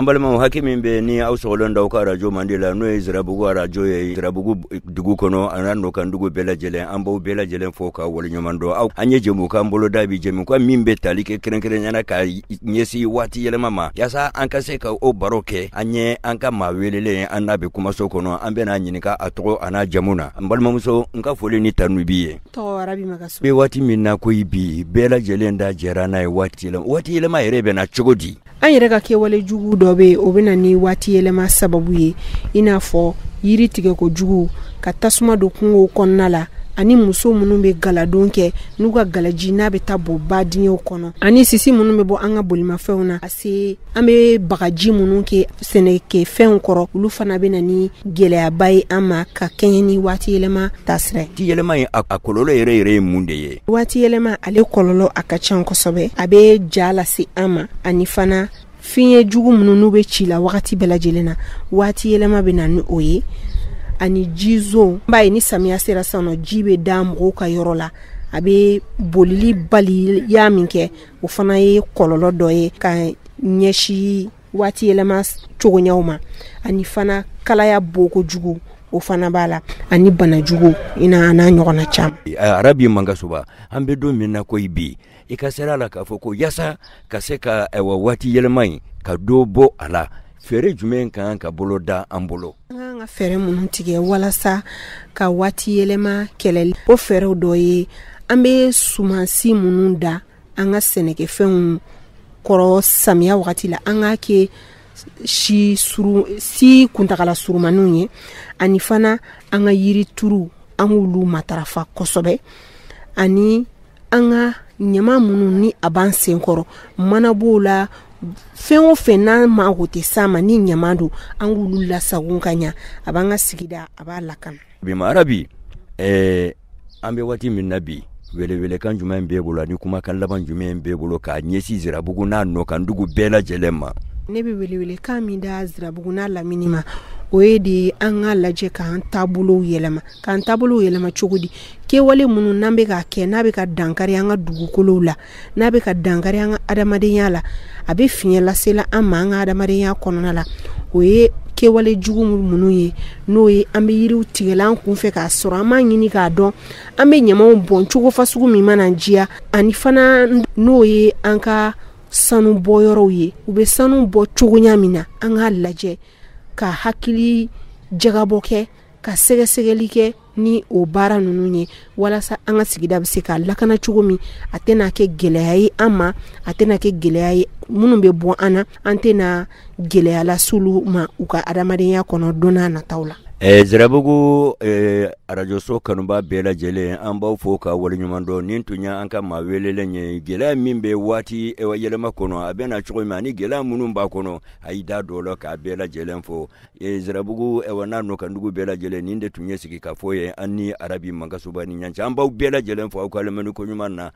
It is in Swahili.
ambalama balimaw hakimi be ni au sɔgɔlen daw ka arajo mandi n'o ye zirabugu arajo ye zirabugu dugu kono an n'a dugu bela lajɛlen ambo bela bɛɛ foka fo nyomando au anye jemu ka mbolo dabi jemu bolo da bi jɛmu ka min bɛ tali kɛ kɛrɛnkɛrɛnyana ka ɲɛsi waati yɛlɛma ma yaasa an ka se ka o baroke anye an ye an ka maa welelen an n'a bɛ kumaso kɔnɔ an bɛna ɲininka a tɔgɔ a n'a jamu na n balimamuso foli ni tanu b'i ye be wati minna ko ibi bela bɛɛ lajɛlen da jɛra n'a ye waati yɛlɛma waati yɛlɛma yɛrɛ na chogodi an yɛrɛ ka kɛwale jugu dɔ be o bena ni waati yɛlɛma sababu ye i n'a fɔ yiri tigɛ ko jugu ka tasuma don kungow kɔnɔna la ani muso minnu bɛ galadon kɛ n'u ka galaji n'a bɛ taa bɔ ba diɲɛw kɔnɔ ani sisi minnu bɛ bɔ an ka bolimafɛnw na ka se an bɛ bagaji minnu kɛ sɛnɛkɛfɛnw kɔrɔ olu fana bɛ na ni gɛlɛyaba ye an ma ka kɛɲɛ ni waati yɛlɛma tasira ye yɛlɛma ye a kɔlɔlɔ yɛrɛ yɛrɛ ye mun de ye waati yɛlɛma ale kɔlɔlɔ a ka can kosɛbɛ a bɛ ja lase an ma ani fana fiɲɛ jugu minnu n'u bɛ ci la wagati bɛɛ lajɛlen na waati yɛlɛma bɛ na ni o ye ani jizon n b'a ye ni samiya sera sisan nɔ ji bɛ da mɔgɔw ka yɔrɔ la a bɛ bolili baliya min kɛ o fana ye kɔlɔlɔ dɔ ye ka ɲɛsi waati yɛlɛma cogoyaw ma ani fana kalaya bo kojugu o fana b'a la ani banajugu i n'a n'a ɲɔgɔnna caman ee, arabi mankasoba an bɛ don min na ko bi i ka sera la k'a fɔ ko yasa ka se ka wa waati yɛlɛma in ka dɔ bɔ a la feere jumɛn kan ka bolo da an bolo ka fɛɛrɛ minnu tigɛ walasa ka waati yɛlɛma kɛlɛli o fɛɛrɛw dɔ ye an be sumansi minnu da an ka sɛnɛkɛfɛnw kɔrɔ samiya wagati la an k'a kɛ si suru si kuntagala surunmaninw ye ani fana an ka yiri turu an k'olu matarafa kosɛbɛ ani an ka ɲama minnu ni a b'an sen kɔrɔ mana b'o la fɛn o fɛn n'a mago tɛ s'a ma ni ɲama do an k'olu lasago ka ɲa a b'an ka sigida a b'a lakana bimara bi eh, an bɛ waati min na bi welewelekan jumɛn b'e bolo ani kumakan laban jumɛn b'e bolo k'a ɲɛsin zirabugu n'a nɔ kan dugu bɛɛ lajɛlen ma ne bɛ welewelekan min da zirabugu n'a lamini ma o ye de an ka lajɛ k'an taabolow yɛlɛma k'an taabolow yɛlɛma cogo di kɛwale minnu n'an bɛ k'a kɛ n'a bɛ ka dankari an ka dugukolow la n'a bɛ ka dankari an ka adamadenya la a bɛ fiɲɛ lasela an ma an ka adamadenya kɔnɔna la o ye kɛwale jugu minnu ye n'o ye an bɛ yiriw tigɛla an kunfɛ k'a sɔrɔ an m'a ɲini k'a dɔn an bɛ ɲamaw bɔn cogo fasugu min mana diya ani fana n'o ye an ka sanu bɔ ye u bɛ sanu bɔ cogoya min na an k'a lajɛ ka hakili jagabɔ kɛ ka sɛgɛsɛgɛli kɛ ni o baara nunu ye walasa an ka sigida be se k'a lakana cogo min a tɛna kɛ gwɛlɛya ye an ma a tɛna kɛ gwɛlɛya ye minnu bɛ bɔ an na an tɛna gɛlɛya las'olu ma u ka adamadenya kɔnɔ don n'a nataw la Eh, zirabugu eh, arajoso kanuba bɛɛ lajɛlen an b'aw fo ka waleɲuman dɔ nin tun ya an ka maa welelen ye gwɛlɛya min bɛ waati yɛlɛma kɔnɔ a bɛna cogo min ani gwɛlɛya minnu b'a kɔnɔ a y'i da dɔ la k'a bɛɛ lajɛlen fo eh, zirabugu ɛwa n'a nɔ kandugu bɛɛ lajɛlen nin de tun ye sigi ka fɔ ye an ni arabi mankasoba ni ɲancɛ an b'aw bɛɛ lajɛlen fo aw ka lamɛnni koɲuman na